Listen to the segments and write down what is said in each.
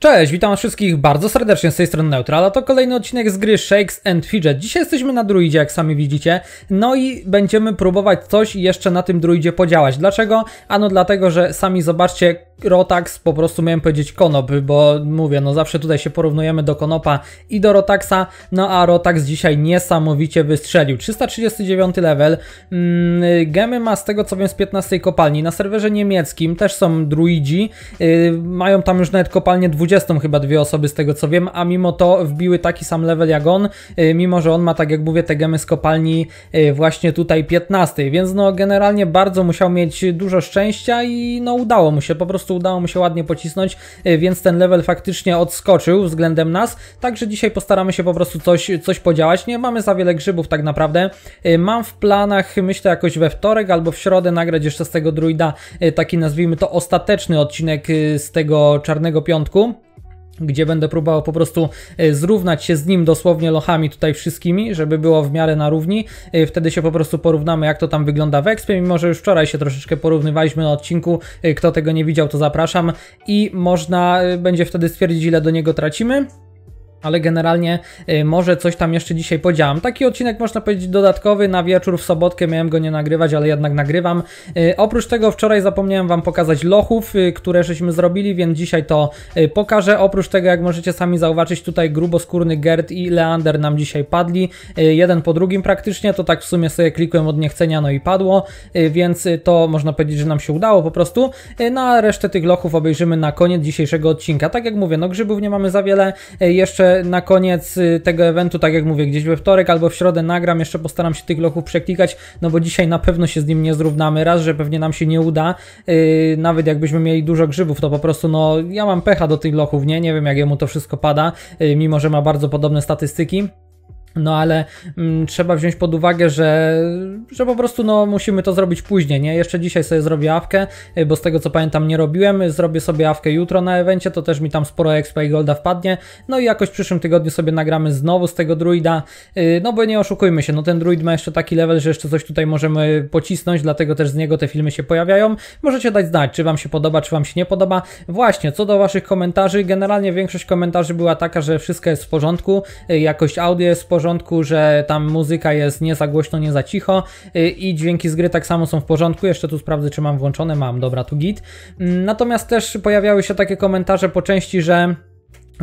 Cześć, witam wszystkich bardzo serdecznie z tej strony Neutral, a to kolejny odcinek z gry Shakes and Fidget. Dzisiaj jesteśmy na druidzie, jak sami widzicie, no i będziemy próbować coś jeszcze na tym druidzie podziałać. Dlaczego? Ano dlatego, że sami zobaczcie, Rotax po prostu miałem powiedzieć Konop, bo mówię, no zawsze tutaj się porównujemy do Konopa i do Rotaxa, no a Rotax dzisiaj niesamowicie wystrzelił. 339 level, mm, gemy ma z tego co wiem z 15 kopalni, na serwerze niemieckim też są druidzi, y, mają tam już nawet kopalnię 20 chyba dwie osoby z tego co wiem, a mimo to wbiły taki sam level jak on, y, mimo że on ma tak jak mówię te gemy z kopalni y, właśnie tutaj 15, więc no generalnie bardzo musiał mieć dużo szczęścia i no udało mu się po prostu prostu udało mu się ładnie pocisnąć, y, więc ten level faktycznie odskoczył względem nas. Także dzisiaj postaramy się po prostu coś, coś podziałać. Nie mamy za wiele grzybów tak naprawdę. Y, mam w planach, myślę jakoś we wtorek albo w środę nagrać jeszcze z tego druida y, taki nazwijmy to ostateczny odcinek z tego Czarnego Piątku gdzie będę próbował po prostu e, zrównać się z nim dosłownie lochami tutaj wszystkimi, żeby było w miarę na równi. E, wtedy się po prostu porównamy, jak to tam wygląda w Expie, mimo że już wczoraj się troszeczkę porównywaliśmy na odcinku. E, kto tego nie widział, to zapraszam i można będzie wtedy stwierdzić, ile do niego tracimy ale generalnie y, może coś tam jeszcze dzisiaj podziałam. Taki odcinek można powiedzieć dodatkowy, na wieczór w sobotkę miałem go nie nagrywać, ale jednak nagrywam. Y, oprócz tego wczoraj zapomniałem Wam pokazać lochów, y, które żeśmy zrobili, więc dzisiaj to pokażę. Oprócz tego, jak możecie sami zauważyć, tutaj gruboskórny Gerd i Leander nam dzisiaj padli, jeden po drugim praktycznie, to tak w sumie sobie klikłem od niechcenia, no i padło, więc to można powiedzieć, że nam się udało po prostu. No a resztę tych lochów obejrzymy na koniec dzisiejszego odcinka. Tak jak mówię, no grzybów nie mamy za wiele, jeszcze na koniec y, tego eventu, tak jak mówię, gdzieś we wtorek albo w środę nagram, jeszcze postaram się tych lochów przeklikać, no bo dzisiaj na pewno się z nim nie zrównamy, raz, że pewnie nam się nie uda, yy, nawet jakbyśmy mieli dużo grzybów, to po prostu no ja mam pecha do tych lochów, nie, nie wiem jak jemu to wszystko pada, yy, mimo że ma bardzo podobne statystyki. No ale mm, trzeba wziąć pod uwagę, że, że po prostu no, musimy to zrobić później, nie? Jeszcze dzisiaj sobie zrobię awkę, y, bo z tego co pamiętam nie robiłem, zrobię sobie awkę jutro na evencie, to też mi tam sporo XP i golda wpadnie, no i jakoś w przyszłym tygodniu sobie nagramy znowu z tego druida, y, no bo nie oszukujmy się, no ten druid ma jeszcze taki level, że jeszcze coś tutaj możemy pocisnąć, dlatego też z niego te filmy się pojawiają. Możecie dać znać, czy wam się podoba, czy wam się nie podoba. Właśnie, co do waszych komentarzy, generalnie większość komentarzy była taka, że wszystko jest w porządku, y, jakość audio jest w porządku, porządku, że tam muzyka jest nie za głośno, nie za cicho y, i dźwięki z gry tak samo są w porządku. Jeszcze tu sprawdzę, czy mam włączone. Mam, dobra, tu git. Mm, natomiast też pojawiały się takie komentarze po części, że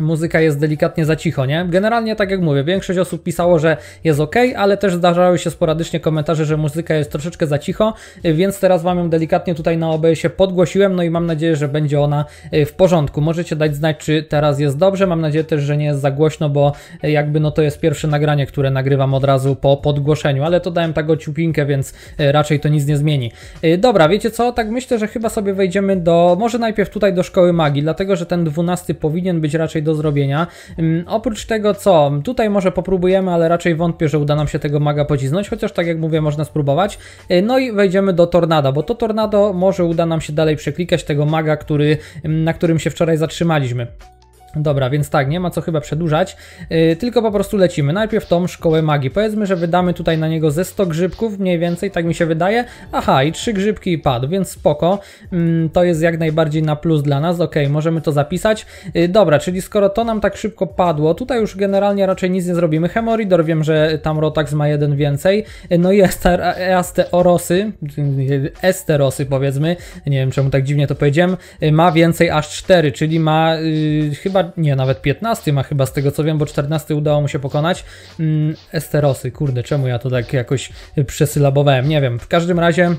muzyka jest delikatnie za cicho, nie? Generalnie, tak jak mówię, większość osób pisało, że jest ok, ale też zdarzały się sporadycznie komentarze, że muzyka jest troszeczkę za cicho, więc teraz Wam ją delikatnie tutaj na OBS-ie podgłosiłem, no i mam nadzieję, że będzie ona e, w porządku. Możecie dać znać, czy teraz jest dobrze, mam nadzieję też, że nie jest za głośno, bo e, jakby no to jest pierwsze nagranie, które nagrywam od razu po podgłoszeniu, ale to dałem taką ciupinkę, więc e, raczej to nic nie zmieni. Dobra, wiecie co, tak myślę, że chyba sobie wejdziemy do, może najpierw tutaj do Szkoły Magii, dlatego, że ten 12 powinien być raczej do zrobienia. Oprócz tego co, tutaj może popróbujemy, ale raczej wątpię, że uda nam się tego maga pocisnąć, chociaż tak jak mówię, można spróbować. Y, no i wejdziemy do tornada, bo to tornado może uda nam się dalej przeklikać tego maga, który, na którym się wczoraj zatrzymaliśmy. Dobra, więc tak, nie ma co chyba przedłużać, yy, tylko po prostu lecimy. Najpierw tą szkołę magii. Powiedzmy, że wydamy tutaj na niego ze 100 grzybków, mniej więcej, tak mi się wydaje. Aha, i 3 grzybki i padł, więc spoko. Mm, to jest jak najbardziej na plus dla nas, ok, możemy to zapisać. Yy, dobra, czyli skoro to nam tak szybko padło, tutaj już generalnie raczej nic nie zrobimy. Hemoridor, wiem, że tam Rotax ma jeden więcej. Y, no i Ester Esterosy powiedzmy, nie wiem czemu tak dziwnie to powiedziałem, y, ma więcej aż 4, czyli ma y, chyba nie, nawet 15 ma chyba z tego co wiem, bo 14 udało mu się pokonać. Mm, Esterosy, kurde, czemu ja to tak jakoś przesylabowałem, nie wiem. W każdym razie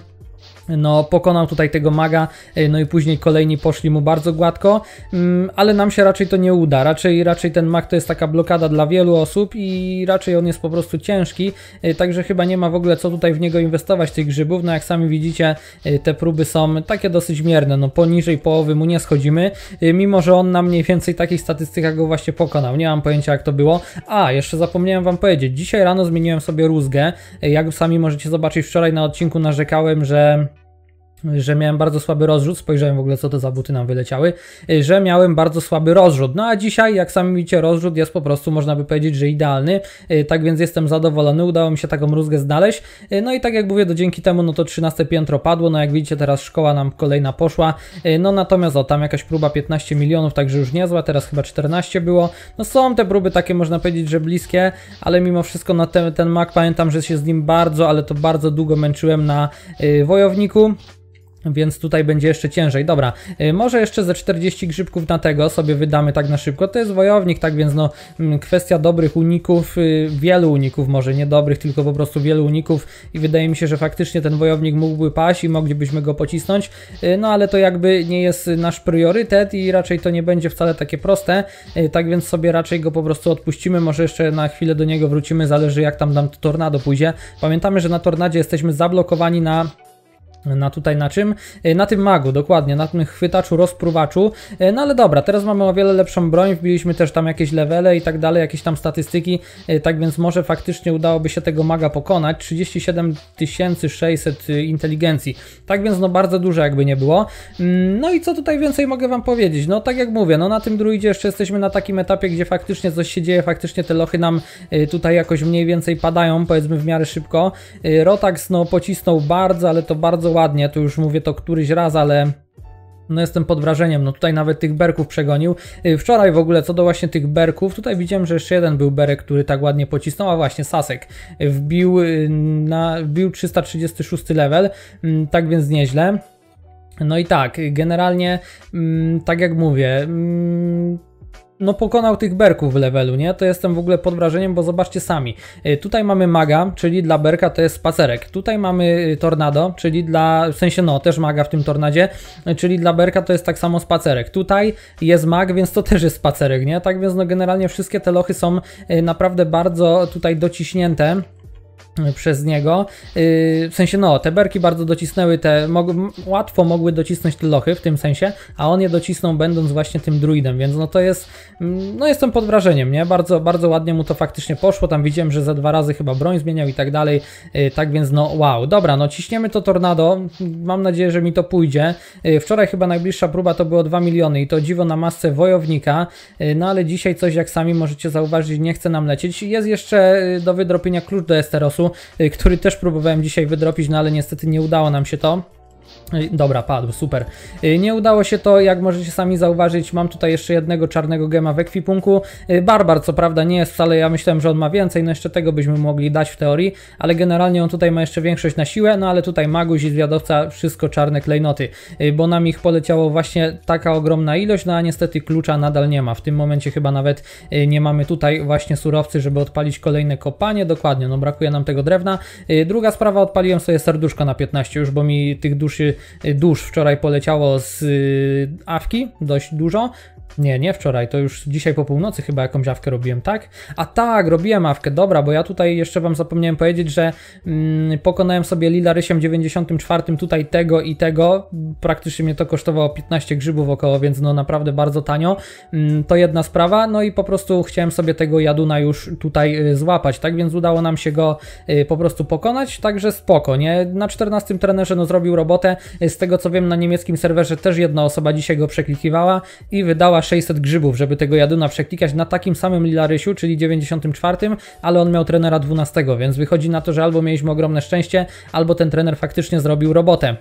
no, pokonał tutaj tego maga, e, no i później kolejni poszli mu bardzo gładko, mm, ale nam się raczej to nie uda. Raczej, raczej ten mag to jest taka blokada dla wielu osób i raczej on jest po prostu ciężki, e, także chyba nie ma w ogóle co tutaj w niego inwestować tych grzybów. No, jak sami widzicie, e, te próby są takie dosyć mierne, no poniżej połowy mu nie schodzimy, mimo że on na mniej więcej takich statystykach go właśnie pokonał. Nie mam pojęcia jak to było. A, jeszcze zapomniałem wam powiedzieć, dzisiaj rano zmieniłem sobie rózgę. Jak sami możecie zobaczyć, wczoraj na odcinku narzekałem, że że miałem bardzo słaby rozrzut, spojrzałem w ogóle co te za buty nam wyleciały, y, że miałem bardzo słaby rozrzut. No a dzisiaj, jak sami widzicie, rozrzut jest po prostu, można by powiedzieć, że idealny, y, tak więc jestem zadowolony, udało mi się taką rózgę znaleźć. Y, no i tak jak mówię, to dzięki temu, no to 13 piętro padło, no jak widzicie, teraz szkoła nam kolejna poszła, no natomiast o, tam jakaś próba 15 milionów, także już niezła, teraz chyba 14 było. No są te próby takie, można powiedzieć, że bliskie, ale mimo wszystko na no, ten, ten mak pamiętam, że się z nim bardzo, ale to bardzo długo męczyłem na yy, Wojowniku. Więc tutaj będzie jeszcze ciężej. Dobra, y, może jeszcze ze 40 grzybków na tego sobie wydamy tak na szybko. To jest wojownik, tak więc no mm, kwestia dobrych uników, y, wielu uników może, nie dobrych, tylko po prostu wielu uników i wydaje mi się, że faktycznie ten wojownik mógłby paść i moglibyśmy go pocisnąć, y, no ale to jakby nie jest nasz priorytet i raczej to nie będzie wcale takie proste, tak więc sobie raczej go po prostu odpuścimy, może jeszcze na chwilę do niego wrócimy, zależy jak tam nam tornado pójdzie. Pamiętamy, że na tornadzie jesteśmy zablokowani na na tutaj na czym? E, na tym magu, dokładnie, na tym chwytaczu, rozpruwaczu. E, no ale dobra, teraz mamy o wiele lepszą broń, wbiliśmy też tam jakieś levele i tak dalej, jakieś tam statystyki, e, tak więc może faktycznie udałoby się tego maga pokonać. 37 600 inteligencji, tak więc no bardzo dużo jakby nie było. Mm, no i co tutaj więcej mogę Wam powiedzieć? No tak jak mówię, no na tym druidzie jeszcze jesteśmy na takim etapie, gdzie faktycznie coś się dzieje, faktycznie te lochy nam tutaj jakoś mniej więcej padają, powiedzmy w miarę szybko. Rotax no pocisnął bardzo, ale to bardzo ładnie, to już mówię to któryś raz, ale no jestem pod wrażeniem, no tutaj nawet tych berków przegonił. Y, wczoraj w ogóle co do właśnie tych berków, tutaj widziałem, że jeszcze jeden był berek, który tak ładnie pocisnął, a właśnie Sasek wbił, y, na, wbił 336 level, mm, tak więc nieźle. No i tak, generalnie, mm, tak jak mówię, mm, no pokonał tych berków w levelu, nie? To jestem w ogóle pod wrażeniem, bo zobaczcie sami. E, tutaj mamy maga, czyli dla berka to jest spacerek. Tutaj mamy e, tornado, czyli dla, w sensie no, też maga w tym tornadzie, e, czyli dla berka to jest tak samo spacerek. Tutaj jest mag, więc to też jest spacerek, nie? Tak więc no generalnie wszystkie te lochy są naprawdę bardzo tutaj dociśnięte przez niego. Y, w sensie, no, te berki bardzo docisnęły te, łatwo mogły docisnąć te lochy w tym sensie, a on je docisnął będąc właśnie tym druidem, więc no to jest, mm, no jestem pod wrażeniem, nie? Bardzo, bardzo ładnie mu to faktycznie poszło, tam widziałem, że za dwa razy chyba broń zmieniał i tak dalej, y, tak więc no wow. Dobra, no ciśniemy to tornado, mam nadzieję, że mi to pójdzie. Y, wczoraj chyba najbliższa próba to było 2 miliony i to dziwo na masce wojownika, no ale dzisiaj coś, jak sami możecie zauważyć, nie chce nam lecieć. Jest jeszcze do wydropienia klucz do Esterosu, Y, który też próbowałem dzisiaj wydropić, no ale niestety nie udało nam się to. Y, dobra, padł, super. Y, nie udało się to, jak możecie sami zauważyć, mam tutaj jeszcze jednego czarnego gema w ekwipunku. Y, Barbar co prawda nie jest wcale, ja myślałem, że on ma więcej, no jeszcze tego byśmy mogli dać w teorii, ale generalnie on tutaj ma jeszcze większość na siłę, no ale tutaj maguś i zwiadowca, wszystko czarne klejnoty, bo nam ich poleciało właśnie taka ogromna ilość, no a niestety klucza nadal nie ma. W tym momencie chyba nawet nie mamy tutaj właśnie surowcy, żeby odpalić kolejne kopanie, dokładnie, no brakuje nam tego drewna. Druga sprawa, odpaliłem sobie serduszko na 15 już, bo mi tych duszy dusz wczoraj poleciało z y, Awki, dość dużo. Nie, nie wczoraj, to już dzisiaj po północy chyba jakąś awkę robiłem, tak? A tak, robiłem awkę, dobra, bo ja tutaj jeszcze wam zapomniałem powiedzieć, że mm, pokonałem sobie Lila 94 tutaj tego i tego. Praktycznie mnie to kosztowało 15 grzybów około, więc no naprawdę bardzo tanio. Mm, to jedna sprawa, no i po prostu chciałem sobie tego Jaduna już tutaj y, złapać, tak? Więc udało nam się go y, po prostu pokonać, także spoko, nie? Na 14 trenerze no zrobił robotę, y, z tego co wiem na niemieckim serwerze też jedna osoba dzisiaj go przeklikiwała i wydała 600 grzybów, żeby tego Jaduna przeklikać na takim samym Lilarysiu, czyli 94, ale on miał trenera 12, więc wychodzi na to, że albo mieliśmy ogromne szczęście, albo ten trener faktycznie zrobił robotę.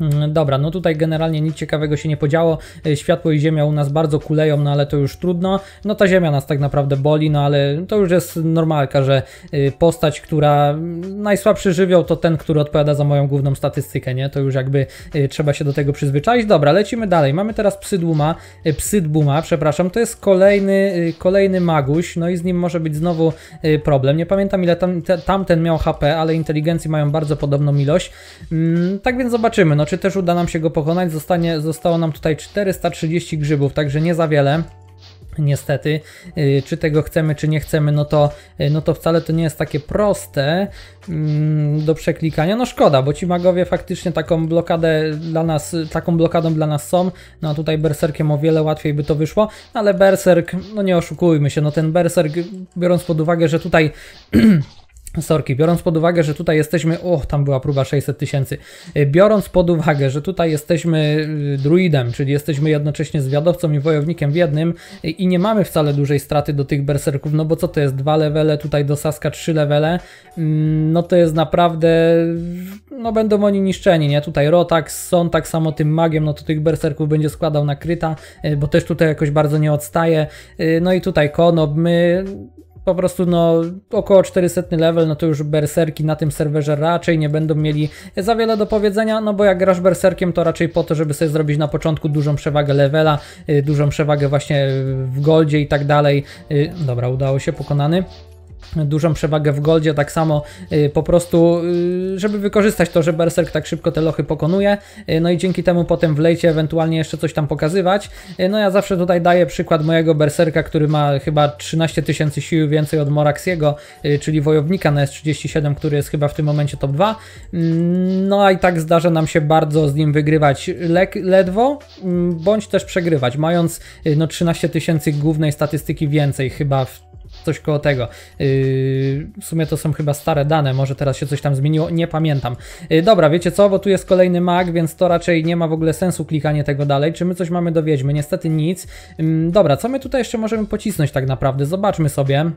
Mm, dobra, no tutaj generalnie nic ciekawego się nie podziało. E, światło i ziemia u nas bardzo kuleją, no ale to już trudno. No ta ziemia nas tak naprawdę boli, no ale to już jest normalka, że e, postać, która mm, najsłabszy żywioł to ten, który odpowiada za moją główną statystykę, nie? To już jakby e, trzeba się do tego przyzwyczaić. Dobra, lecimy dalej. Mamy teraz Psydłuma, Psydbuma, przepraszam. To jest kolejny, kolejny maguś, no i z nim może być znowu problem. Nie pamiętam ile tam, tamten miał HP, ale inteligencji mają bardzo podobną ilość. Mm, tak więc zobaczymy. No czy też uda nam się go pokonać. Zostanie, zostało nam tutaj 430 grzybów, także nie za wiele niestety, y, czy tego chcemy, czy nie chcemy, no to, y, no to wcale to nie jest takie proste mm, do przeklikania. No szkoda, bo ci magowie faktycznie taką blokadę dla nas, taką blokadą dla nas są, no a tutaj berserkiem o wiele łatwiej by to wyszło, no ale berserk, no nie oszukujmy się, no ten berserk, biorąc pod uwagę, że tutaj Sorki, biorąc pod uwagę, że tutaj jesteśmy, o, tam była próba 600 tysięcy, e, biorąc pod uwagę, że tutaj jesteśmy e, druidem, czyli jesteśmy jednocześnie zwiadowcą i wojownikiem w jednym e, i nie mamy wcale dużej straty do tych berserków, no bo co to jest, dwa levele, tutaj do Saska trzy levele, mm, no to jest naprawdę, no będą oni niszczeni, nie, tutaj Rotax, są tak samo tym magiem, no to tych berserków będzie składał na kryta, bo też tutaj jakoś bardzo nie odstaje, no i tutaj Konob, my po prostu no około 400 level, no to już berserki na tym serwerze raczej nie będą mieli za wiele do powiedzenia, no bo jak grasz berserkiem to raczej po to, żeby sobie zrobić na początku dużą przewagę levela, y, dużą przewagę właśnie w goldzie i tak dalej. Y, dobra, udało się, pokonany dużą przewagę w Goldzie, tak samo y, po prostu, y, żeby wykorzystać to, że Berserk tak szybko te lochy pokonuje, y, no i dzięki temu potem w lejcie ewentualnie jeszcze coś tam pokazywać. No ja zawsze tutaj daję przykład mojego Berserka, który ma chyba 13 tysięcy sił więcej od Moraxiego, czyli wojownika na S37, który jest chyba w tym momencie top 2. Mm, no a i tak zdarza nam się bardzo z nim wygrywać ledwo, mm, bądź też przegrywać, mając no 13 tysięcy głównej statystyki więcej chyba w coś koło tego. Yy, w sumie to są chyba stare dane, może teraz się coś tam zmieniło, nie pamiętam. Yy, dobra, wiecie co, bo tu jest kolejny mag, więc to raczej nie ma w ogóle sensu klikanie tego dalej. Czy my coś mamy do Wiedźmy? Niestety nic. dobra, co my tutaj jeszcze możemy pocisnąć tak naprawdę? Zobaczmy sobie.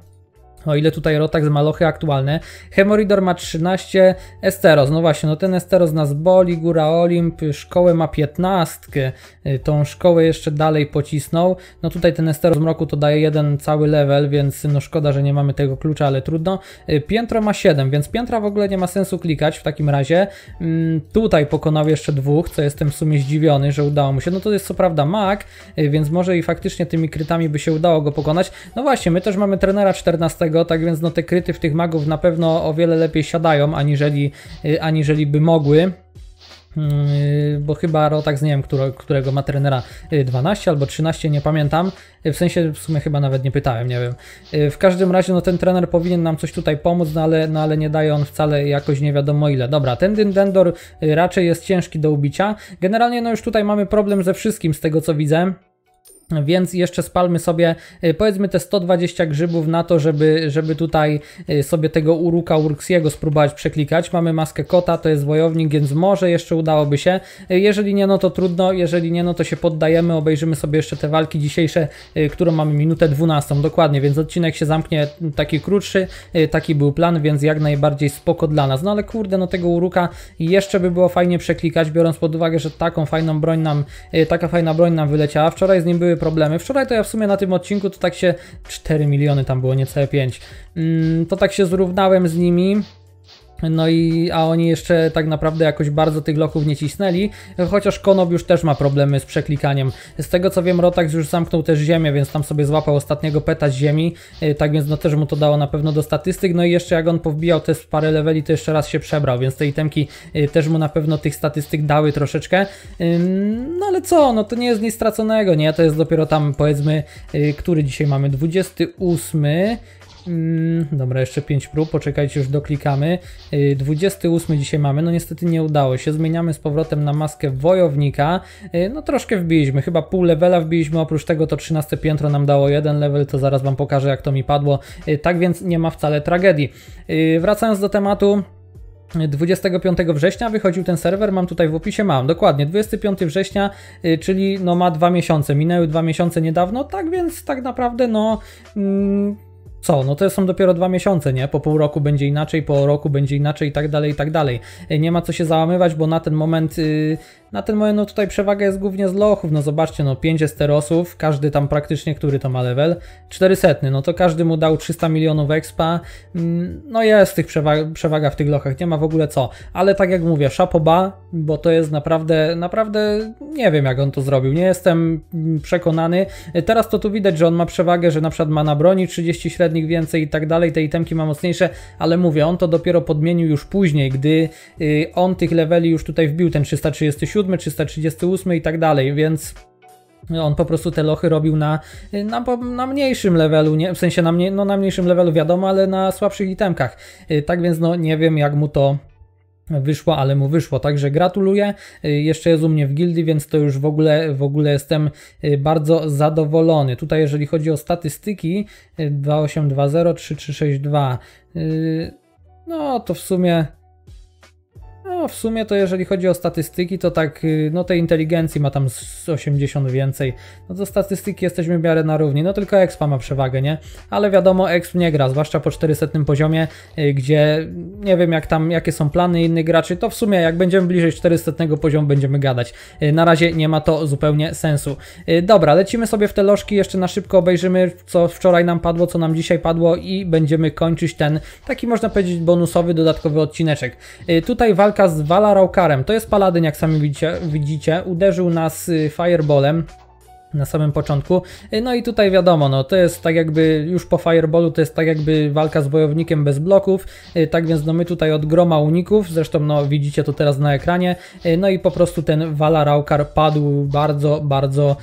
O ile tutaj Rotak z Malochy aktualne. Hemoridor ma 13, Esteros, no właśnie, no ten Esteros nas boli, Góra Olimp, szkołę ma 15, y, tą szkołę jeszcze dalej pocisnął. No tutaj ten Esteros Mroku to daje jeden cały level, więc no szkoda, że nie mamy tego klucza, ale trudno. Y, piętro ma 7, więc piętra w ogóle nie ma sensu klikać w takim razie. Mm, tutaj pokonał jeszcze dwóch, co jestem w sumie zdziwiony, że udało mu się. No to jest co prawda mak, y, więc może i faktycznie tymi krytami by się udało go pokonać. No właśnie, my też mamy trenera 14 tak więc no te kryty w tych magów na pewno o wiele lepiej siadają, aniżeli, y, aniżeli by mogły. Mm, bo chyba Rotax, nie wiem, którego, którego ma trenera 12 y, albo 13, nie pamiętam. Y, w sensie w sumie chyba nawet nie pytałem, nie wiem. w każdym razie no, ten trener powinien nam coś tutaj pomóc, no ale, no, ale nie daje on wcale jakoś nie wiadomo ile. Dobra, ten Dindendor raczej jest ciężki do ubicia. Generalnie no już tutaj mamy problem ze wszystkim z tego co widzę. Więc jeszcze spalmy sobie y, powiedzmy te 120 grzybów na to, żeby, żeby tutaj y, sobie tego uruka Urksiego spróbować przeklikać. Mamy maskę kota, to jest wojownik, więc może jeszcze udałoby się. Y, jeżeli nie, no to trudno, jeżeli nie, no to się poddajemy, obejrzymy sobie jeszcze te walki dzisiejsze, którą mamy minutę 12 dokładnie, więc odcinek się zamknie taki krótszy, taki był plan, więc jak najbardziej spoko dla nas. No ale kurde, no tego uruka jeszcze by było fajnie przeklikać, biorąc pod uwagę, że taką fajną broń nam, taka fajna broń nam wyleciała. Wczoraj z nim były były problemy. Wczoraj to ja w sumie na tym odcinku to tak się 4 miliony tam było, niecałe 5. Mm, to tak się zrównałem z nimi. No i a oni jeszcze tak naprawdę jakoś bardzo tych loków nie cisnęli, chociaż Konob już też ma problemy z przeklikaniem. Z tego co wiem, Rotax już zamknął też ziemię, więc tam sobie złapał ostatniego peta z ziemi, e, tak więc no też mu to dało na pewno do statystyk. No i jeszcze jak on powbijał te parę leveli, to jeszcze raz się przebrał, więc te itemki e, też mu na pewno tych statystyk dały troszeczkę. E, no ale co, no to nie jest nic straconego, nie? To jest dopiero tam powiedzmy, który dzisiaj mamy 28 Mm, dobra, jeszcze 5 prób, poczekajcie, już doklikamy. 28 y, dzisiaj mamy, no niestety nie udało się. Zmieniamy z powrotem na maskę wojownika. Y, no troszkę wbiliśmy, chyba pół levela wbiliśmy, oprócz tego to 13 piętro nam dało jeden level, to zaraz Wam pokażę jak to mi padło. Y, tak więc nie ma wcale tragedii. Wracając do tematu, 25 września wychodził ten serwer, mam tutaj w opisie, mam dokładnie 25 września, czyli no ma dwa miesiące, minęły dwa miesiące niedawno, tak więc tak naprawdę no... Mm, co, no to są dopiero dwa miesiące, nie? Po pół roku będzie inaczej, po roku będzie inaczej i tak dalej, i tak dalej. E, nie ma co się załamywać, bo na ten moment y, na ten moment no tutaj przewaga jest głównie z lochów, no zobaczcie, no 5 esterosów, każdy tam praktycznie, który to ma level, 400, no to każdy mu dał 300 milionów expa, mm, no jest tych przewaga, przewaga w tych lochach, nie ma w ogóle co, ale tak jak mówię, szapoba, bo to jest naprawdę, naprawdę nie wiem jak on to zrobił, nie jestem mm, przekonany, teraz to tu widać, że on ma przewagę, że na przykład ma na broni 30 średnich więcej i tak dalej, te itemki ma mocniejsze, ale mówię, on to dopiero podmienił już później, gdy y, on tych leveli już tutaj wbił, ten 337, 337, 338 i tak dalej, więc on po prostu te lochy robił na, na, na mniejszym levelu, nie? w sensie na, mnie, no na mniejszym levelu wiadomo, ale na słabszych itemkach. Y, tak więc no nie wiem jak mu to wyszło, ale mu wyszło, także gratuluję. Y, jeszcze jest u mnie w gildii, więc to już w ogóle, w ogóle jestem y, bardzo zadowolony. Tutaj jeżeli chodzi o statystyki 2820 3362 no to w sumie no, w sumie to jeżeli chodzi o statystyki, to tak, y, no tej inteligencji ma tam 80 więcej. No to statystyki jesteśmy w miarę na równi, no tylko Expa ma przewagę, nie? Ale wiadomo, Exp nie gra, zwłaszcza po 400 poziomie, y, gdzie nie wiem jak tam, jakie są plany innych graczy, to w sumie jak będziemy bliżej 400 poziomu będziemy gadać. Y, na razie nie ma to zupełnie sensu. Dobra, lecimy sobie w te lożki, jeszcze na szybko obejrzymy, co wczoraj nam padło, co nam dzisiaj padło i będziemy kończyć ten, taki można powiedzieć bonusowy, dodatkowy odcineczek. Tutaj walka walka z Valaraukarem. To jest paladyn, jak sami widzicie. widzicie. Uderzył nas y, fireballem na samym początku. Y, no i tutaj wiadomo, no to jest tak jakby już po fireballu to jest tak jakby walka z bojownikiem bez bloków, y, tak więc no my tutaj od groma uników, zresztą no widzicie to teraz na ekranie, no i po prostu ten Valaraukar padł bardzo, bardzo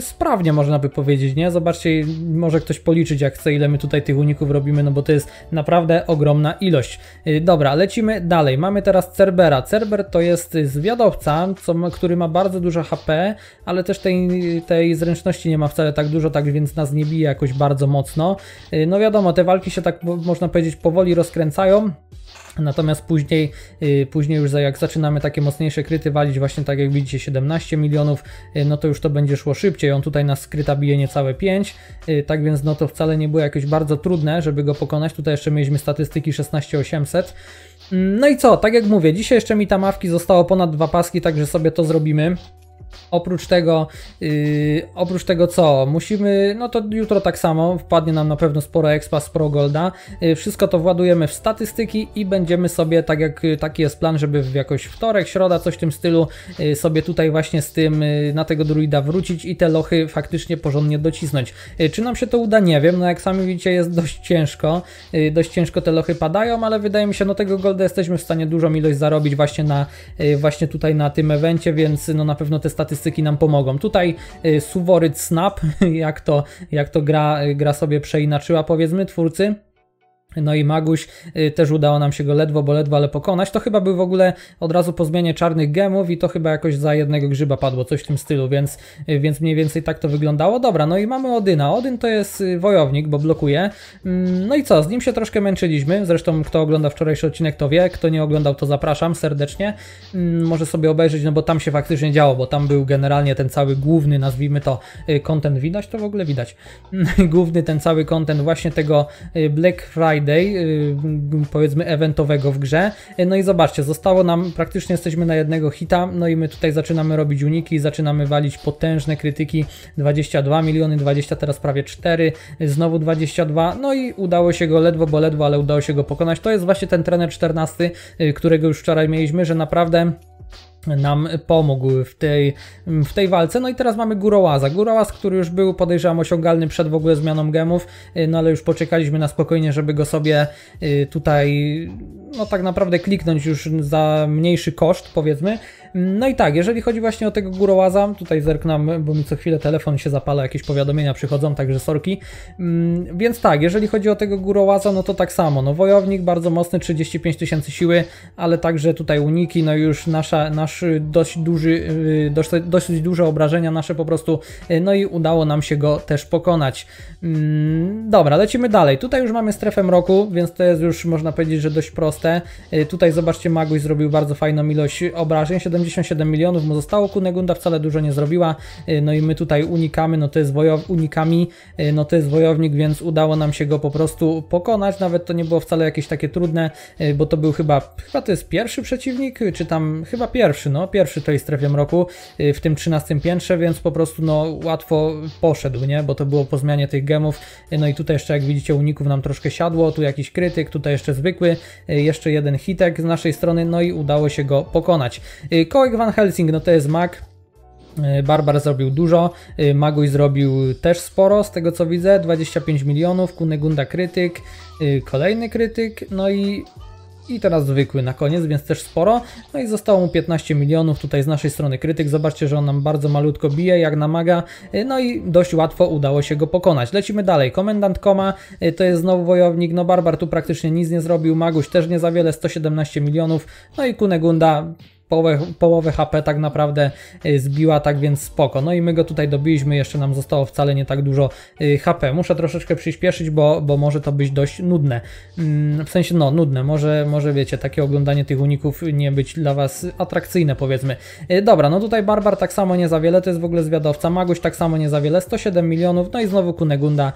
sprawnie można by powiedzieć, nie? Zobaczcie, może ktoś policzyć jak chce, ile my tutaj tych uników robimy, no bo to jest naprawdę ogromna ilość. Y, dobra, lecimy dalej. Mamy teraz Cerbera. Cerber to jest zwiadowca, co, który ma bardzo dużo HP, ale też tej, tej zręczności nie ma wcale tak dużo, tak więc nas nie bije jakoś bardzo mocno. Y, no wiadomo, te walki się tak można powiedzieć powoli rozkręcają. Natomiast później, y, później już jak zaczynamy takie mocniejsze kryty walić, właśnie tak jak widzicie 17 milionów, y, no to już to będzie szło szybciej. On tutaj nas skryta bije niecałe 5, y, tak więc no to wcale nie było jakieś bardzo trudne, żeby go pokonać. Tutaj jeszcze mieliśmy statystyki 16800. Mm, no i co, tak jak mówię, dzisiaj jeszcze mi tam awki zostało ponad dwa paski, także sobie to zrobimy. Oprócz tego, yy, oprócz tego co? Musimy, no to jutro tak samo, wpadnie nam na pewno sporo expa z Golda. Yy, wszystko to władujemy w statystyki i będziemy sobie, tak jak yy, taki jest plan, żeby w jakoś wtorek, środa, coś w tym stylu, yy, sobie tutaj właśnie z tym, yy, na tego druida wrócić i te lochy faktycznie porządnie docisnąć. Yy, czy nam się to uda? Nie wiem, no jak sami widzicie jest dość ciężko, dość ciężko te lochy padają, ale wydaje mi się, no tego golda jesteśmy w stanie dużą ilość zarobić właśnie na, właśnie tutaj na tym evencie, więc no na pewno te statystyki statystyki nam pomogą. Tutaj y, Suworyt Snap, jak to, jak to gra, y, gra sobie przeinaczyła powiedzmy twórcy, no i Maguś y, też udało nam się go ledwo, bo ledwo, ale pokonać. To chyba był w ogóle od razu po zmianie czarnych gemów i to chyba jakoś za jednego grzyba padło, coś w tym stylu, więc, y, więc mniej więcej tak to wyglądało. Dobra, no i mamy Odyna. Odyn to jest y, wojownik, bo blokuje. Mm, no i co, z nim się troszkę męczyliśmy. Zresztą kto ogląda wczorajszy odcinek to wie, kto nie oglądał to zapraszam serdecznie. Mm, może sobie obejrzeć, no bo tam się faktycznie działo, bo tam był generalnie ten cały główny, nazwijmy to, content widać, to w ogóle widać. główny ten cały content właśnie tego Black Friday Friday, y, powiedzmy eventowego w grze. Y, no i zobaczcie, zostało nam, praktycznie jesteśmy na jednego hita, no i my tutaj zaczynamy robić uniki, zaczynamy walić potężne krytyki, 22 miliony, 20 teraz prawie 4, y, znowu 22, no i udało się go ledwo, bo ledwo, ale udało się go pokonać. To jest właśnie ten trener 14, którego już wczoraj mieliśmy, że naprawdę nam pomógł w tej, w tej walce. No i teraz mamy Górołaza. Górołaz, który już był podejrzewam osiągalny przed w ogóle zmianą gemów, y, no ale już poczekaliśmy na spokojnie, żeby go sobie y, tutaj no tak naprawdę kliknąć już za mniejszy koszt powiedzmy. No i tak, jeżeli chodzi właśnie o tego górołaza, tutaj zerknam, bo mi co chwilę telefon się zapala, jakieś powiadomienia przychodzą, także sorki. Mm, więc tak, jeżeli chodzi o tego górołaza, no to tak samo, no wojownik bardzo mocny, 35 tysięcy siły, ale także tutaj uniki, no już nasza, nasz dość duży, y, dość, dosyć duże obrażenia nasze po prostu, y, no i udało nam się go też pokonać. Mm, dobra, lecimy dalej. Tutaj już mamy strefę mroku, więc to jest już można powiedzieć, że dość proste. Y, tutaj zobaczcie, Maguś zrobił bardzo fajną ilość obrażeń, 70 77 milionów mu zostało, Kunegunda wcale dużo nie zrobiła, y, no i my tutaj unikamy, no to jest wojow, unikami, y, no to jest wojownik, więc udało nam się go po prostu pokonać, nawet to nie było wcale jakieś takie trudne, y, bo to był chyba, chyba to jest pierwszy przeciwnik, czy tam, chyba pierwszy, no, pierwszy tej strefie mroku w tym 13 piętrze, więc po prostu, no, łatwo poszedł, nie, bo to było po zmianie tych gemów, no i tutaj jeszcze, jak widzicie, uników nam troszkę siadło, tu jakiś krytyk, tutaj jeszcze zwykły, jeszcze jeden hitek z naszej strony, no i udało się go pokonać. Mikołaj Van Helsing, no to jest mag. E, Barbar zrobił dużo, e, Maguj zrobił też sporo, z tego co widzę, 25 milionów, Kunegunda krytyk, e, kolejny krytyk, no i, i teraz zwykły na koniec, więc też sporo. No i zostało mu 15 milionów, tutaj z naszej strony krytyk, zobaczcie, że on nam bardzo malutko bije, jak namaga, no i dość łatwo udało się go pokonać. Lecimy dalej, Komendant Koma, to jest znowu wojownik, no Barbar tu praktycznie nic nie zrobił, Maguś też nie za wiele, 117 milionów, no i Kunegunda połowę, połowę HP tak naprawdę y, zbiła, tak więc spoko. No i my go tutaj dobiliśmy, jeszcze nam zostało wcale nie tak dużo y, HP. Muszę troszeczkę przyspieszyć, bo, bo może to być dość nudne. Mm, w sensie, no, nudne. Może, może wiecie, takie oglądanie tych uników nie być dla Was atrakcyjne, powiedzmy. Y, dobra, no tutaj Barbar tak samo nie za wiele, to jest w ogóle zwiadowca. Maguś tak samo nie za wiele, 107 milionów, no i znowu Kunegunda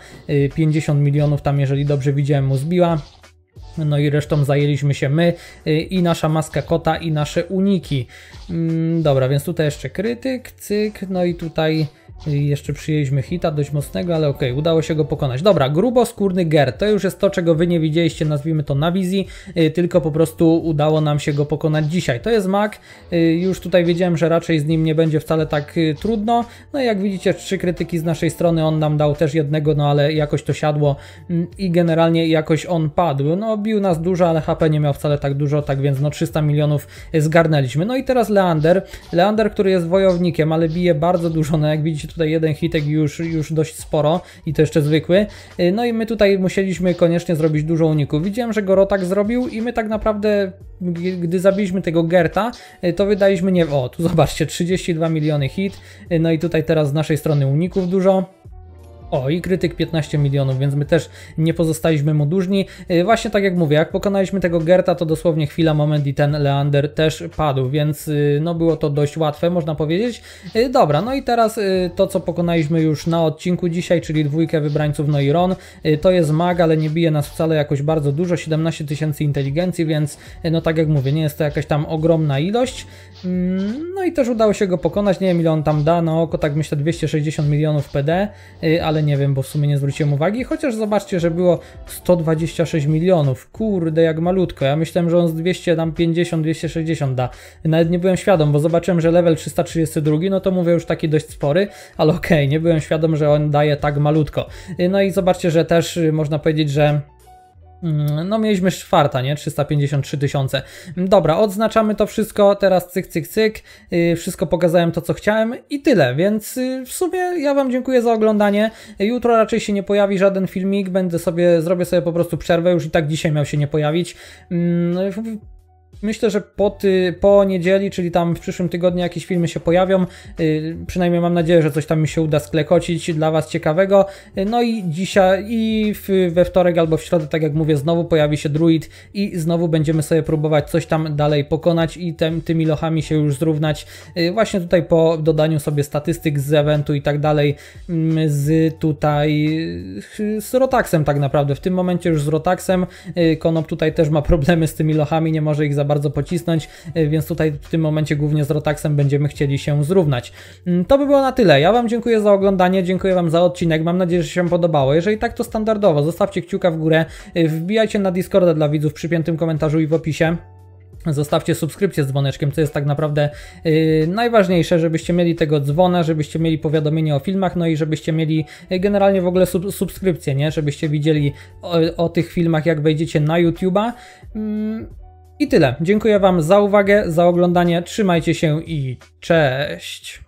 50 milionów, tam jeżeli dobrze widziałem mu zbiła. No i resztą zajęliśmy się my y, i nasza maska kota i nasze uniki. Mm, dobra, więc tutaj jeszcze krytyk, cyk, no i tutaj i jeszcze przyjęliśmy hita dość mocnego, ale okej, okay, udało się go pokonać. Dobra, gruboskórny ger, to już jest to, czego wy nie widzieliście, nazwijmy to na wizji, yy, tylko po prostu udało nam się go pokonać dzisiaj. To jest mak, yy, już tutaj wiedziałem, że raczej z nim nie będzie wcale tak yy, trudno. No i jak widzicie, trzy krytyki z naszej strony, on nam dał też jednego, no ale jakoś to siadło mm, i generalnie jakoś on padł. No bił nas dużo, ale HP nie miał wcale tak dużo, tak więc no 300 milionów y, zgarnęliśmy. No i teraz Leander, Leander, który jest wojownikiem, ale bije bardzo dużo, no jak widzicie tutaj jeden hitek już, już dość sporo i to jeszcze zwykły. Y, no i my tutaj musieliśmy koniecznie zrobić dużo uników. Widziałem, że Goro tak zrobił i my tak naprawdę, gdy zabiliśmy tego Gerta, y, to wydaliśmy, nie o tu zobaczcie, 32 miliony hit, y, no i tutaj teraz z naszej strony uników dużo. O, i krytyk 15 milionów, więc my też nie pozostaliśmy mu dłużni. Y, właśnie tak jak mówię, jak pokonaliśmy tego Gerta, to dosłownie chwila, moment i ten Leander też padł, więc y, no było to dość łatwe, można powiedzieć. Y, dobra, no i teraz to, co pokonaliśmy już na odcinku dzisiaj, czyli dwójkę wybrańców, no i Ron. To jest mag, ale nie bije nas wcale jakoś bardzo dużo, 17 tysięcy inteligencji, więc no tak jak mówię, nie jest to jakaś tam ogromna ilość. Mm, no i też udało się go pokonać, nie wiem ile on tam da na no, oko, tak myślę 260 milionów PD, ale ale nie wiem, bo w sumie nie zwróciłem uwagi, chociaż zobaczcie, że było 126 milionów, kurde jak malutko, ja myślałem, że on z 200 tam 50, 260 da, nawet nie byłem świadom, bo zobaczyłem, że level 332, no to mówię już taki dość spory, ale okej, okay, nie byłem świadom, że on daje tak malutko. No i zobaczcie, że też y, można powiedzieć, że Mm, no mieliśmy czwarta, nie? 353 tysiące. Dobra, odznaczamy to wszystko, teraz cyk, cyk, cyk. Y, wszystko pokazałem to, co chciałem i tyle, więc y, w sumie ja Wam dziękuję za oglądanie. Jutro raczej się nie pojawi żaden filmik, będę sobie, zrobię sobie po prostu przerwę, już i tak dzisiaj miał się nie pojawić. Mm, no Myślę, że po, ty, po niedzieli, czyli tam w przyszłym tygodniu jakieś filmy się pojawią. Yy, przynajmniej mam nadzieję, że coś tam mi się uda sklekocić dla Was ciekawego. Yy, no i dzisiaj, i w, we wtorek albo w środę, tak jak mówię, znowu pojawi się druid i znowu będziemy sobie próbować coś tam dalej pokonać i tym, tymi lochami się już zrównać. Yy, właśnie tutaj po dodaniu sobie statystyk z eventu i tak dalej, mm, z tutaj y, z Rotaxem tak naprawdę. W tym momencie już z Rotaxem. Y, Konop tutaj też ma problemy z tymi lochami, nie może ich zabrać bardzo pocisnąć, e, więc tutaj w tym momencie głównie z Rotaxem będziemy chcieli się zrównać. Mm, to by było na tyle. Ja Wam dziękuję za oglądanie, dziękuję Wam za odcinek, mam nadzieję, że się podobało. Jeżeli tak, to standardowo, zostawcie kciuka w górę, e, wbijajcie na Discorda dla widzów przy piętym komentarzu i w opisie. Zostawcie subskrypcję z dzwoneczkiem, co jest tak naprawdę yy, najważniejsze, żebyście mieli tego dzwona, żebyście mieli powiadomienie o filmach, no i żebyście mieli generalnie w ogóle sub subskrypcję, nie? Żebyście widzieli o, o, tych filmach, jak wejdziecie na YouTube'a. Yy. I tyle. Dziękuję Wam za uwagę, za oglądanie. Trzymajcie się i cześć.